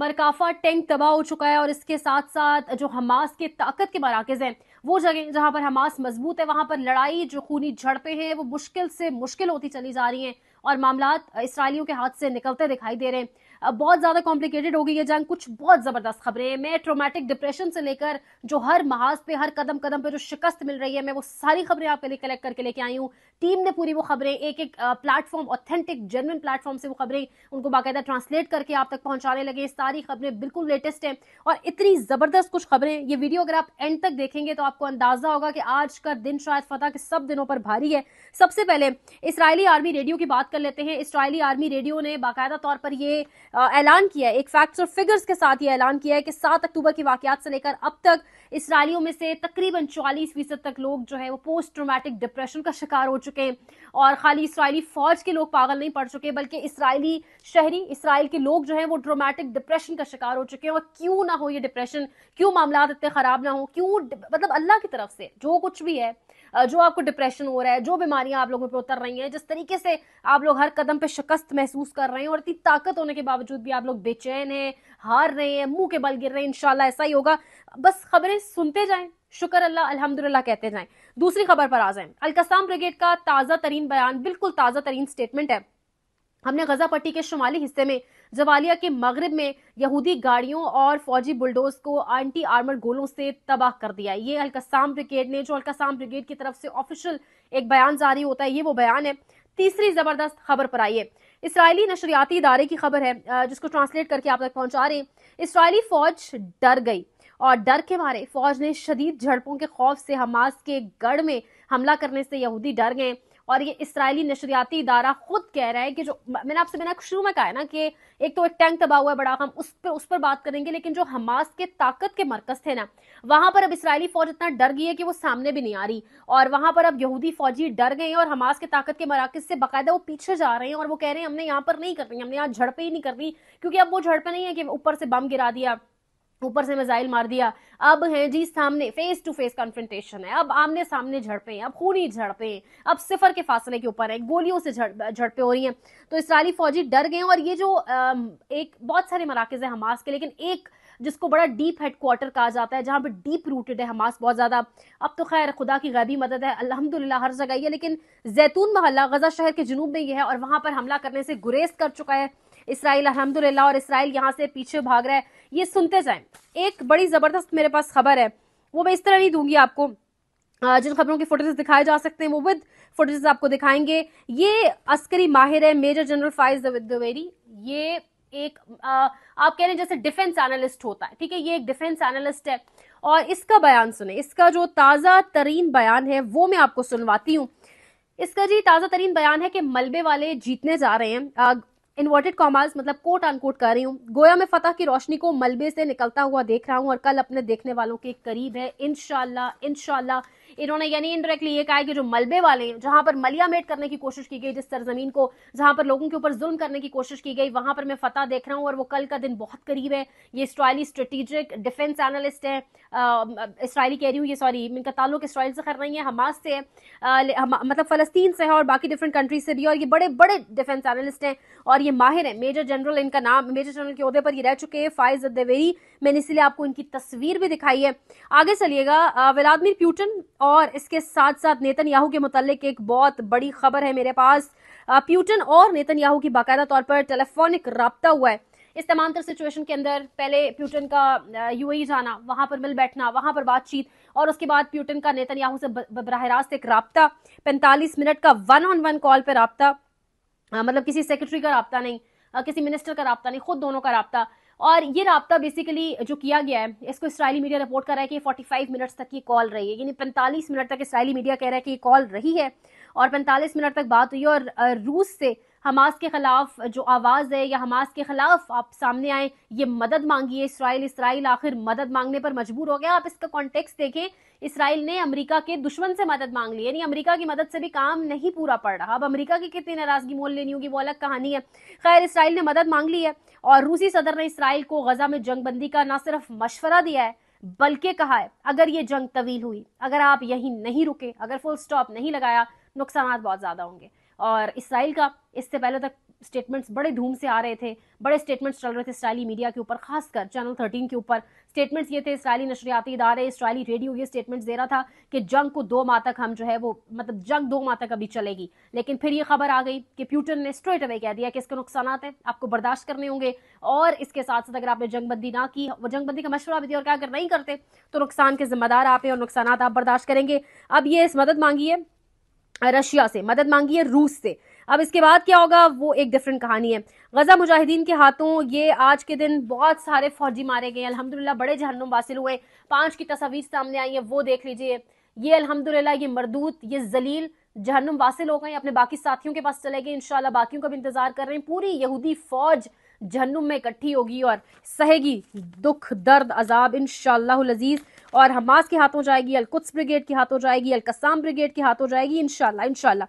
मरकाफा tank तबाह हो चुका है और इसके साथ साथ जो हमास के ताकत के मराकज हैं वो जगह जहां पर हमास मजबूत है वहां पर लड़ाई जो खूनी झड़पें हैं वो मुश्किल से मुश्किल होती चली जा रही हैं और मामला इसराइलियों के हाथ से निकलते दिखाई दे रहे हैं बहुत ज़्यादा कॉम्प्लिकेटेड हो गई है जंग कुछ बहुत ज़बरदस्त खबरें मैं ट्रोमेटिक डिप्रेशन से लेकर जो हर महाज पे हर कदम कदम पे जो शिकस्त मिल रही है मैं वो सारी खबरें आपके लिए कलेक्ट करके लेके आई हूँ टीम ने पूरी वो खबरें एक एक प्लेटफॉर्म ऑथेंटिक जेनविन प्लेटफॉर्म से वो खबरें उनको बाकायदा ट्रांसलेट करके आप तक पहुंचाने लगे सारी खबरें बिल्कुल लेटेस्ट है और इतनी ज़बरदस्त कुछ खबरें ये वीडियो अगर आप एंड तक देखेंगे तो आपको अंदाज़ा होगा कि आज का दिन शायद फतह के सब दिनों पर भारी है सबसे पहले इसराइली आर्मी रेडियो की बात कर लेते हैं इसराइली आर्मी रेडियो ने बाकायदा तौर पर ये ऐलान किया है एक फैक्ट्स और फिगर्स के साथ ये ऐलान किया है कि सात अक्टूबर के वाकत से लेकर अब तक इसराइलियों में से तकरीबन चालीस फीसद तक लोग जो है वो पोस्ट ट्रोमेटिक डिप्रेशन का शिकार हो चुके हैं और खाली इसराइली फौज के लोग पागल नहीं पड़ चुके बल्कि इसराइली शहरी इसराइल के लोग जो है वो ट्रोमेटिक डिप्रेशन का शिकार हो चुके हैं और क्यों ना हो ये डिप्रेशन क्यों मामला इतने ख़राब ना हो क्यों मतलब अल्लाह की तरफ से जो कुछ भी है जो आपको डिप्रेशन हो रहा है जो बीमारियां आप लोगों पर उतर रही हैं जिस तरीके से आप लोग हर कदम पे शिकस्त महसूस कर रहे हैं और इतनी ताकत होने के बावजूद बावजूद भी आप लोग बेचैन हैं हार रहे हैं मुंह के बल गिर रहे हैं इनशाला ऐसा ही होगा बस खबरें सुनते जाएं शुक्र अल्लाह अल्हम्दुलिल्लाह कहते जाएं दूसरी खबर पर आ जाएं अलकसाम ब्रिगेड का ताज़ा तरीन बयान बिल्कुल ताज़ा तरीन स्टेटमेंट है हमने गजा पट्टी के शुमाली हिस्से में जवालिया के मगरब में यहूदी गाड़ियों और फौजी बुलडोज को एंटी आर्मर गोलों से तबाह कर दिया ये अलकसाम ब्रिगेड ने जो अलकसाम ब्रिगेड की तरफ से ऑफिशियल एक बयान जारी होता है ये वो बयान है तीसरी जबरदस्त खबर पर आई है इसराइली नशरियाती इदारे की खबर है जिसको ट्रांसलेट करके आप तक पहुंचा रहे हैं इसराइली फौज डर गई और डर के मारे फौज ने शदीद झड़पों के खौफ से हमास के गढ़ में हमला करने से यहूदी डर गए और ये इसराइली नशरियाती इदारा खुद कह रहा है कि जो मैंने आपसे मैंने शुरू में कहा है ना कि एक तो एक टैंक तबाह हुआ है बड़ा हम उस पर उस पर बात करेंगे लेकिन जो हमास के ताकत के मरकज थे ना वहां पर अब इसराइली फौज इतना डर गई है कि वो सामने भी नहीं आ रही और वहां पर अब यहूदी फौजी डर गए और हमास के ताकत के मराकज से बाकायदा वो पीछे जा रहे हैं और वो कह रहे हैं हमने यहाँ पर नहीं करनी हमने यहाँ झड़पें ही नहीं करनी क्योंकि अब वो झड़पें नहीं है कि ऊपर से बम गिरा दिया ऊपर से मिसाइल मार दिया अब है जी सामने फेस टू फेस कॉन्फ्रेंटेशन है अब आमने सामने झड़पें अब खूनी झड़पें अब सिफर के फासले के ऊपर है गोलियों से झड़पें हो रही हैं तो इसराइली फौजी डर गए और ये जो एक बहुत सारे मराकज है हमास के लेकिन एक जिसको बड़ा डीप हेडक्वार्टर कहा जाता है जहाँ पर डीप रूटेड है हमास बहुत ज़्यादा अब तो खैर खुदा की गैबी मदद है अलहमदिल्ला हर जगह ही है लेकिन जैतून महल्ला गजा शहर के जनूब में यह है और वहाँ पर हमला करने से गुरेज कर चुका है इसराइल अलहमदुल्ला और इसराइल यहाँ से पीछे भाग रहा है ये सुनते जाए एक बड़ी ज़बरदस्त मेरे पास खबर है वो मैं इस तरह नहीं दूंगी आपको जिन खबरों के फुटेज दिखाए जा सकते हैं वो विद फुटेज आपको दिखाएंगे ये अस्करी माहिर है मेजर जनरल फाइज दवेरी ये एक आ, आप कह रहे हैं जैसे डिफेंस एनालिस्ट होता है ठीक है ये एक डिफेंस एनालिस्ट है और इसका बयान सुने इसका जो ताज़ा तरीन बयान है वो मैं आपको सुनवाती हूँ इसका जी ताज़ा तरीन बयान है कि मलबे वाले जीतने जा रहे हैं इन्वर्टेड कॉमर्स मतलब कोट अनकोट कर रही हूँ गोया में फतह की रोशनी को मलबे से निकलता हुआ देख रहा हूँ और कल अपने देखने वालों के करीब है इनशाला इनशाला इन्होंने यानी इनडायरेक्टली ये कहा है कि जो मलबे वाले जहां पर मलियामेट करने की कोशिश की गई जिस सरजमीन को जहां पर लोगों के ऊपर जुल्म करने की कोशिश की गई वहां पर मैं फतह देख रहा हूँ और वो कल का दिन बहुत करीब है ये इसराइली स्ट्रेटेजिक डिफेंस एनालिस्ट है इसराइली कह रही हूँ ये सॉरी इनका ताल्लुक इसराइल से कर रही है हमास से है मतलब फलस्तीन से है और बाकी डिफरेंट कंट्रीज से भी और ये बड़े बड़े डिफेंस एनालिस्ट हैं और ये माहिर हैं मेजर जनरल इनका नाम मेजर जनरल के अहदे पर ये रह चुके हैं फाइज देवेरी मैंने इसलिए आपको इनकी तस्वीर भी दिखाई है आगे चलिएगा व्लादिमिर प्यूटन और इसके साथ साथ नेतन याहू के मुतालिक एक बहुत बड़ी खबर है मेरे पास प्यूटन और नेतन याहू की बाकायदा तौर पर टेलीफोनिक रबता हुआ है इस तमाम तर सिचुएशन के अंदर पहले प्यूटन का यूएई जाना वहां पर मिल बैठना वहां पर बातचीत और उसके बाद प्यूटन का नेतन्याहू से बरह रास्त एक रबता पैंतालीस मिनट का वन ऑन वन कॉल पर रबता मतलब किसी सेक्रेटरी का रबता नहीं किसी मिनिस्टर का रबता नहीं खुद दोनों का रबता और ये रबता बेसिकली जो किया गया है इसको इसराइली मीडिया रिपोर्ट कर रहा है कि 45 मिनट्स तक ये कॉल रही है यानी 45 मिनट तक इसराइली मीडिया कह रहा है कि ये कॉल रही है और 45 मिनट तक बात हुई और रूस से हमास के खिलाफ जो आवाज़ है या हमास के खिलाफ आप सामने आए ये मदद मांगिए इसराइल इसराइल आखिर मदद मांगने पर मजबूर हो गया आप इसका कॉन्टेक्स्ट देखें इसराइल ने अमेरिका के दुश्मन से मदद मांग ली यानी अमेरिका की मदद से भी काम नहीं पूरा पड़ रहा अब अमेरिका की कितनी नाराजगी मोल लेनी होगी वो अलग कहानी है खैर इसराइल ने मदद मांग ली है और रूसी सदर ने इसराइल को गजा में जंगबंदी का ना सिर्फ मशवरा दिया है बल्कि कहा है अगर ये जंग तवील हुई अगर आप यहीं नहीं रुके अगर फुल स्टॉप नहीं लगाया नुकसान बहुत ज्यादा होंगे और इसराइल का इससे पहले तक स्टेटमेंट्स बड़े धूम से आ रहे थे बड़े स्टेटमेंट्स चल रहे थे इसराइली मीडिया के ऊपर खासकर चैनल 13 के ऊपर स्टेटमेंट्स ये थे इसराइली नशरियाती इदारे इसराइली रेडियो ये स्टेटमेंट्स दे रहा था कि जंग को दो माह तक हम जो है वो मतलब जंग दो माह तक अभी चलेगी लेकिन फिर ये खबर आ गई कि प्यूटन ने स्ट्रेट अवे कह दिया कि इसके नुकसान है आपको बर्दाश्त करने होंगे और इसके साथ साथ अगर आपने जंगबंदी ना की वो जंगबंदी का मशवरा भी दिया और क्या अगर नहीं करते तो नुकसान के जिम्मेदार आप हैं और नुकसान आप बर्दाश्त करेंगे अब ये इस मदद मांगी है रशिया से मदद मांगी है रूस से अब इसके बाद क्या होगा वो एक डिफरेंट कहानी है गजा मुजाहिदीन के हाथों ये आज के दिन बहुत सारे फौजी मारे गए अल्हम्दुलिल्लाह बड़े जहनुम वासिल हुए पांच की तस्वीर सामने आई है वो देख लीजिए ये अल्हम्दुलिल्लाह ये मरदूत ये जलील जहनुम वासिल हो गए अपने बाकी साथियों के पास चले गए इनशाला बाकी का भी इंतजार कर रहे हैं पूरी यहूदी फौज जहनुम में इकट्ठी होगी और सहेगी दुख दर्द अजाब इनशालाजीज़ और हमास के हाथों जाएगी अलकुत्स ब्रिगेड के हाथों जाएगी अलकस्म ब्रिगेड के हाथों जाएगी इनशाला इनशाला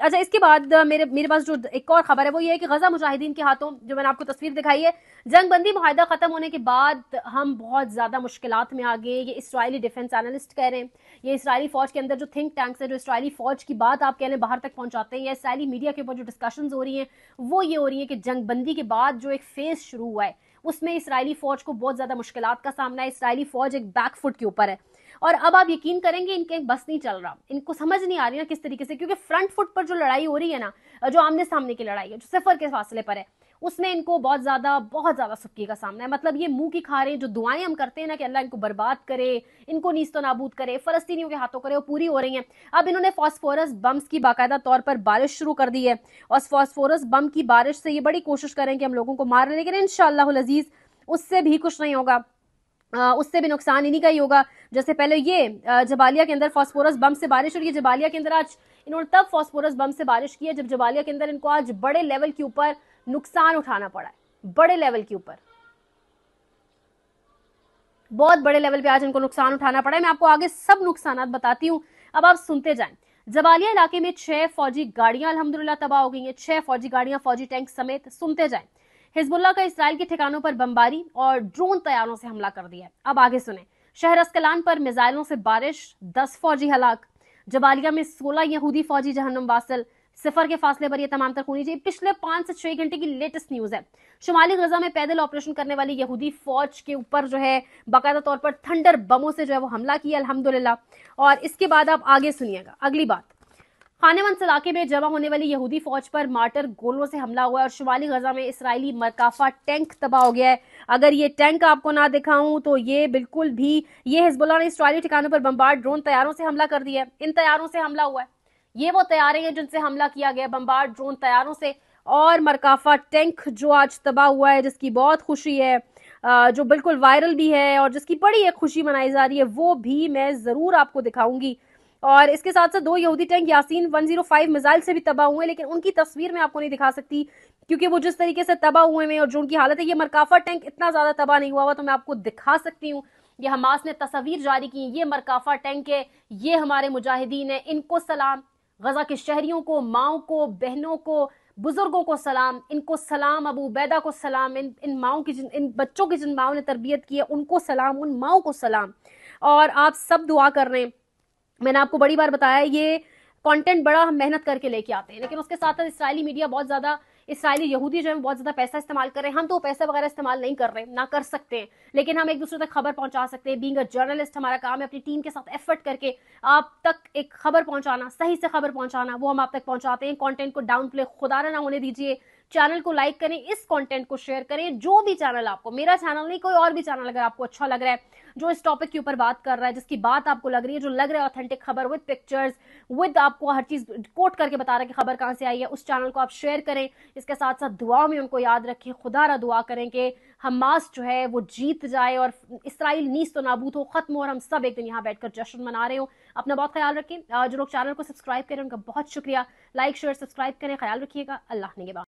अच्छा इसके बाद मेरे मेरे पास जो एक और खबर है वो ये है कि गजा मुजाहिदीन के हाथों जो मैंने आपको तस्वीर दिखाई है जंगबंदी माहिदा खत्म होने के बाद हम बहुत ज़्यादा मुश्किल में आ गए ये इसराइली डिफेंस एनालिस्ट कह रहे हैं ये इसराइली फौज के अंदर जो थिंक टैंक्स है जो इसराइली फौज की बात आप कह रहे बाहर तक पहुंचाते हैं या इसराइली मीडिया के ऊपर जो डिस्कशन हो रही हैं वो ये हो रही है कि जंगबंदी के बाद जो एक फेज शुरू हुआ है उसमें इसराइली फौज को बहुत ज्यादा मुश्किल का सामना है इसराइली फौज एक बैकफुट के ऊपर है और अब आप यकीन करेंगे इनके बस नहीं चल रहा इनको समझ नहीं आ रही ना किस तरीके से क्योंकि फ्रंट फुट पर जो लड़ाई हो रही है ना जो आमने सामने की लड़ाई है जो सफर के फासले पर है उसमें इनको बहुत ज़्यादा बहुत ज़्यादा सबकी का सामना है मतलब ये मुंह की खा रहे जो दुआएं हम करते हैं ना कि अल्लाह इनको बर्बाद करे इनको नीस तो नाबूद करे फ़लस्तीनियों के हाथों करे वो पूरी हो रही हैं अब इन्होंने फॉस्फोरस बम्स की बाकायदा तौर पर बारिश शुरू कर दी है और फॉस्फोरस बम की बारिश से ये बड़ी कोशिश करें कि हम लोगों को मार लेकिन इन लजीज उससे भी कुछ नहीं होगा उससे भी नुकसान इन्हीं का ही होगा जैसे पहले ये जबालिया के अंदर फॉस्फोरस बम से बारिश और ये जबालिया के अंदर आज इन्होंने तब फॉस्फोरस बम से बारिश की है जब जबालिया के अंदर इनको आज बड़े लेवल के ऊपर नुकसान उठाना पड़ा है बड़े लेवल के ऊपर बहुत बड़े लेवल पे आज इनको नुकसान उठाना पड़ा है मैं आपको आगे सब नुकसान बताती हूँ अब आप सुनते जाएं जबालिया इलाके में छह फौजी गाड़ियां अलहमदुल्ला तबाह हो गई हैं छह फौजी गाड़ियां फौजी टैंक समेत सुनते जाएं हिजबुल्ला का इसराइल के ठिकानों पर बमबारी और ड्रोन तैयारों से हमला कर दिया अब आगे सुने शहर अस्कलान पर मिजाइलों से बारिश दस फौजी हलाक जबालिया में सोलह यहूदी फौजी जहनम वासल सफर के फासले पर यह तमाम तक होनी चाहिए पिछले पांच से छह घंटे की लेटेस्ट न्यूज है शुमाली गजा में पैदल ऑपरेशन करने वाली यहूदी फौज के ऊपर जो है बाकायदा तौर पर थंडर बमों से जो है वो हमला किया अलहमदुल्ला और इसके बाद आप आगे सुनिएगा अगली बात खानेवंस इलाके में जमा होने वाली यहूदी फौज पर मार्टर गोलों से हमला हुआ है और शुमाली गजा में इसराइली मरकाफा टैंक तबाह हो गया है अगर ये टैंक आपको ना दिखाऊं तो ये बिल्कुल भी ये हिजबुल्ला ने इसराइली ठिकानों पर बम्बार ड्रोन तैयारों से हमला कर दिया है इन तैयारों से हमला हुआ है ये वो तैयारे हैं जिनसे हमला किया गया बम्बार ड्रोन तैयारों से और मरकाफा टैंक जो आज तबाह हुआ है जिसकी बहुत खुशी है जो बिल्कुल वायरल भी है और जिसकी बड़ी एक खुशी मनाई जा रही है वो भी मैं ज़रूर आपको दिखाऊंगी और इसके साथ साथ दो यहूदी टैंक यासीन 105 मिसाइल से भी तबाह हुए लेकिन उनकी तस्वीर मैं आपको नहीं दिखा सकती क्योंकि वो जिस तरीके से तबाह हुए हैं और जो उनकी हालत है ये मरकाफा टैंक इतना ज़्यादा तबाह नहीं हुआ हुआ तो मैं आपको दिखा सकती हूँ ये हमास ने तस्वीर जारी की ये मरकाफा टैंक है ये हमारे मुजाहिदीन है इनको सलाम गज़ा के शहरियों को माओ को बहनों को बुज़ुर्गों को सलाम इनको सलाम अबू बैदा को सलाम इन इन माओ की जिन इन बच्चों की जिन माओ ने तरबियत की है उनको सलाम उन माओ को सलाम और आप सब दुआ कर रहे हैं मैंने आपको बड़ी बार बताया ये कंटेंट बड़ा हम मेहनत करके लेके आते हैं लेकिन उसके साथ साथ इसराइली मीडिया बहुत ज़्यादा इसराइली यहूदी जो है बहुत ज्यादा पैसा इस्तेमाल कर रहे हैं हम तो पैसा वगैरह इस्तेमाल नहीं कर रहे ना कर सकते हैं लेकिन हम एक दूसरे तक खबर पहुंचा सकते हैं बींग अ जर्नलिस्ट हमारा काम है अपनी टीम के साथ एफर्ट करके आप तक एक खबर पहुंचाना सही से खबर पहुंचाना वो हम आप तक पहुंचाते हैं कॉन्टेंट को डाउन प्ले खुदारा ना होने दीजिए चैनल को लाइक करें इस कंटेंट को शेयर करें जो भी चैनल आपको मेरा चैनल नहीं कोई और भी चैनल अगर आपको अच्छा लग रहा है जो इस टॉपिक के ऊपर बात कर रहा है जिसकी बात आपको लग रही है जो लग रहा है ऑथेंटिक खबर विद पिक्चर्स विद आपको हर चीज कोट करके बता रहा है कि खबर कहाँ से आई है उस चैनल को आप शेयर करें इसके साथ साथ दुआ में उनको याद रखें खुदा रहा दुआ करें कि हमास जो है वो जीत जाए और इसराइल नीस तो नाबूद हो खत्म हो और हम सब एक दिन यहाँ बैठकर जश्न मना रहे हो अपना बहुत ख्याल रखें जो लोग चैनल को सब्सक्राइब करें उनका बहुत शुक्रिया लाइक शेयर सब्सक्राइब करें ख्याल रखिएगा अल्लाह ने